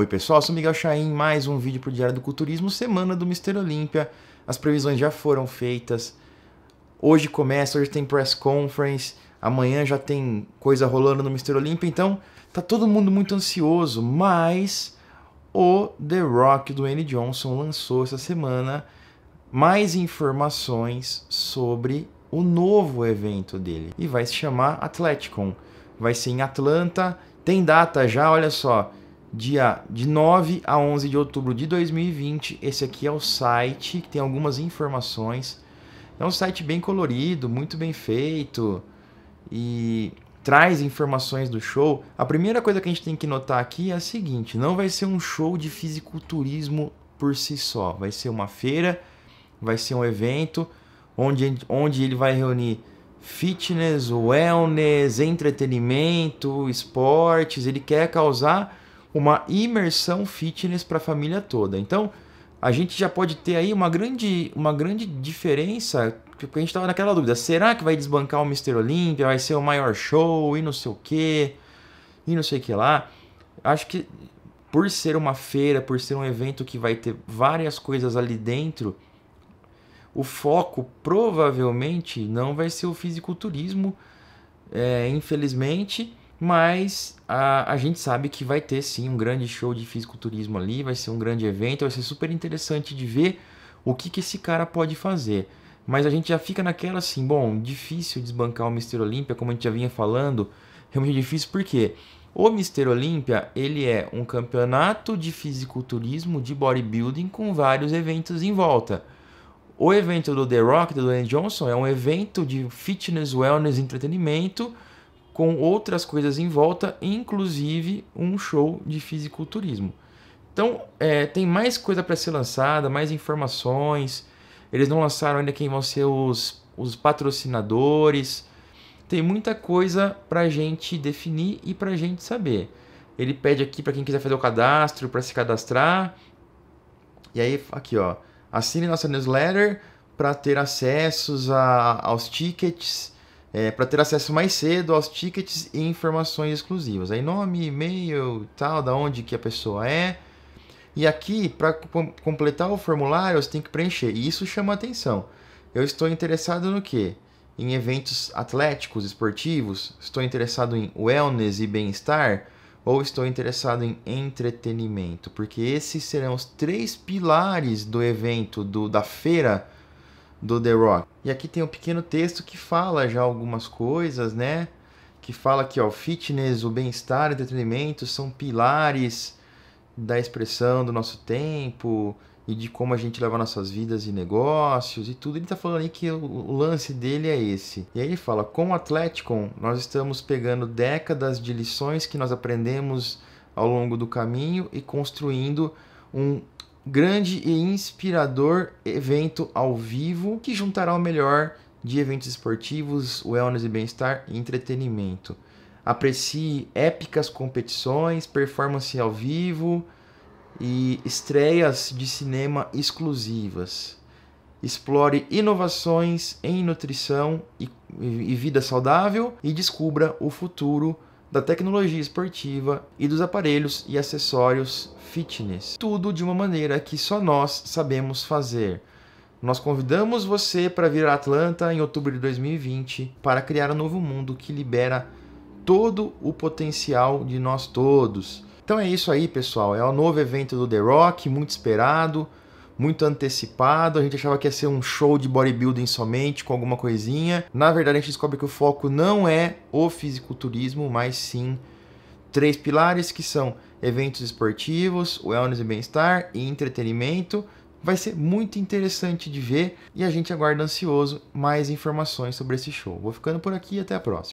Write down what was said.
Oi pessoal, sou Miguel Chaim, mais um vídeo para o Diário do Culturismo, semana do Mister Olímpia. As previsões já foram feitas. Hoje começa, hoje tem press conference, amanhã já tem coisa rolando no Mister Olímpia, então tá todo mundo muito ansioso, mas o The Rock do N. Johnson lançou essa semana mais informações sobre o novo evento dele e vai se chamar Atleticon. Vai ser em Atlanta, tem data já, olha só, dia de 9 a 11 de outubro de 2020. Esse aqui é o site que tem algumas informações. É um site bem colorido, muito bem feito e traz informações do show. A primeira coisa que a gente tem que notar aqui é a seguinte: não vai ser um show de fisiculturismo por si só, vai ser uma feira, vai ser um evento onde, onde ele vai reunir fitness, wellness, entretenimento, esportes. Ele quer causar uma imersão fitness para a família toda. Então, a gente já pode ter aí uma grande, uma grande diferença, porque a gente estava naquela dúvida, será que vai desbancar o Mr. Olímpia, vai ser o maior show e não sei o quê e não sei o que lá. Acho que por ser uma feira, por ser um evento que vai ter várias coisas ali dentro, o foco provavelmente não vai ser o fisiculturismo, é, infelizmente, mas a, a gente sabe que vai ter sim um grande show de fisiculturismo ali, vai ser um grande evento, vai ser super interessante de ver o que, que esse cara pode fazer. Mas a gente já fica naquela assim, bom, difícil desbancar o Mister Olímpia, como a gente já vinha falando, realmente difícil porque o Mister Olímpia, ele é um campeonato de fisiculturismo, de bodybuilding com vários eventos em volta. O evento do The Rock, do Dwayne Johnson, é um evento de fitness, wellness, entretenimento, com outras coisas em volta, inclusive um show de fisiculturismo. Então, é, tem mais coisa para ser lançada, mais informações. Eles não lançaram ainda quem vão ser os, os patrocinadores. Tem muita coisa para a gente definir e para a gente saber. Ele pede aqui para quem quiser fazer o cadastro, para se cadastrar. E aí, aqui, ó. Assine nossa newsletter para ter acessos a, aos tickets é, para ter acesso mais cedo aos tickets e informações exclusivas. Aí nome, e-mail, tal, da onde que a pessoa é. E aqui, para completar o formulário, você tem que preencher. E isso chama atenção. Eu estou interessado no quê? Em eventos atléticos, esportivos? Estou interessado em wellness e bem-estar? Ou estou interessado em entretenimento? Porque esses serão os três pilares do evento, do, da feira do The Rock. E aqui tem um pequeno texto que fala já algumas coisas, né? Que fala que o fitness, o bem-estar, o entretenimento são pilares da expressão do nosso tempo e de como a gente leva nossas vidas e negócios e tudo. Ele está falando aí que o lance dele é esse. E aí ele fala: com o Atlético, nós estamos pegando décadas de lições que nós aprendemos ao longo do caminho e construindo um grande e inspirador evento ao vivo que juntará o melhor de eventos esportivos, wellness e bem-estar e entretenimento. Aprecie épicas competições, performance ao vivo e estreias de cinema exclusivas. Explore inovações em nutrição e, e vida saudável e descubra o futuro da tecnologia esportiva e dos aparelhos e acessórios fitness. Tudo de uma maneira que só nós sabemos fazer. Nós convidamos você para vir a Atlanta em outubro de 2020 para criar um novo mundo que libera todo o potencial de nós todos. Então é isso aí, pessoal. É o novo evento do The Rock, muito esperado muito antecipado, a gente achava que ia ser um show de bodybuilding somente, com alguma coisinha. Na verdade, a gente descobre que o foco não é o fisiculturismo, mas sim três pilares que são eventos esportivos, wellness e bem-estar e entretenimento. Vai ser muito interessante de ver e a gente aguarda ansioso mais informações sobre esse show. Vou ficando por aqui e até a próxima.